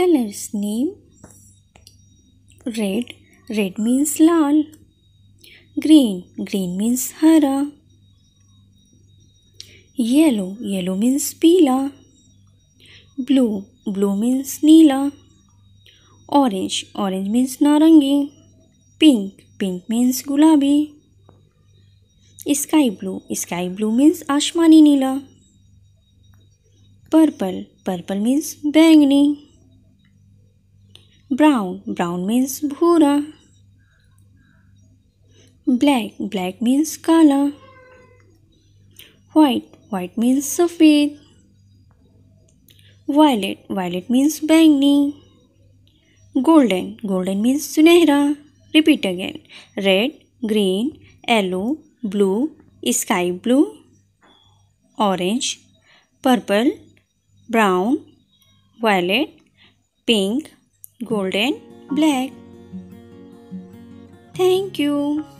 color's name red red means lal green green means hara yellow yellow means peela blue blue means neela orange orange means narangi pink pink means gulabi sky blue sky blue means aashmani neela purple purple means बैंगनी brown brown means भूरा black black means काला white white means सफ़ेद violet violet means बैंगनी golden golden means सुनहरा repeat again red green yellow blue sky blue orange purple brown violet pink golden black. Thank you.